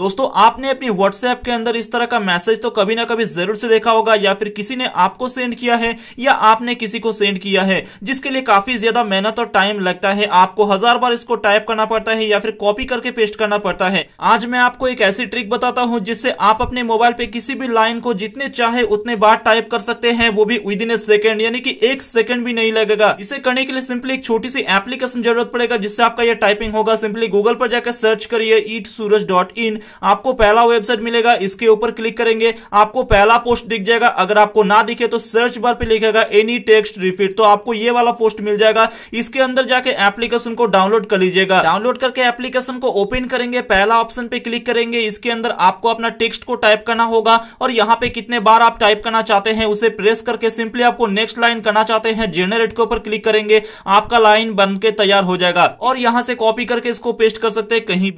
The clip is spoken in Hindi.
दोस्तों आपने अपनी व्हाट्सएप के अंदर इस तरह का मैसेज तो कभी ना कभी जरूर से देखा होगा या फिर किसी ने आपको सेंड किया है या आपने किसी को सेंड किया है जिसके लिए काफी ज्यादा मेहनत और टाइम लगता है आपको हजार बार इसको टाइप करना पड़ता है या फिर कॉपी करके पेस्ट करना पड़ता है आज मैं आपको एक ऐसी ट्रिक बताता हूँ जिससे आप अपने मोबाइल पे किसी भी लाइन को जितने चाहे उतने बार टाइप कर सकते हैं वो भी विद इन ए सेकेंड यानी कि एक सेकेंड भी नहीं लगेगा इसे करने के लिए सिंपली एक छोटी सी एप्लीकेशन जरूरत पड़ेगा जिससे आपका यह टाइपिंग होगा सिंपली गूगल पर जाकर सर्च करिए ईट सूरज डॉट इन आपको पहला वेबसाइट मिलेगा इसके ऊपर क्लिक करेंगे आपको पहला पोस्ट दिख जाएगा अगर आपको ना दिखे तो सर्च बार पे लिखेगा एनी टेक्स्ट रिफिट तो आपको ये वाला पोस्ट मिल जाएगा इसके अंदर जाके एप्लीकेशन को डाउनलोड कर लीजिएगा डाउनलोड करके एप्लीकेशन को ओपन करेंगे पहला ऑप्शन पे क्लिक करेंगे इसके अंदर आपको अपना टेक्स्ट को टाइप करना होगा और यहाँ पे कितने बार आप टाइप करना चाहते हैं उसे प्रेस करके सिंपली आपको नेक्स्ट लाइन करना चाहते हैं जेनरेट के ऊपर क्लिक करेंगे आपका लाइन बन तैयार हो जाएगा और यहाँ से कॉपी करके इसको पेस्ट कर सकते हैं कहीं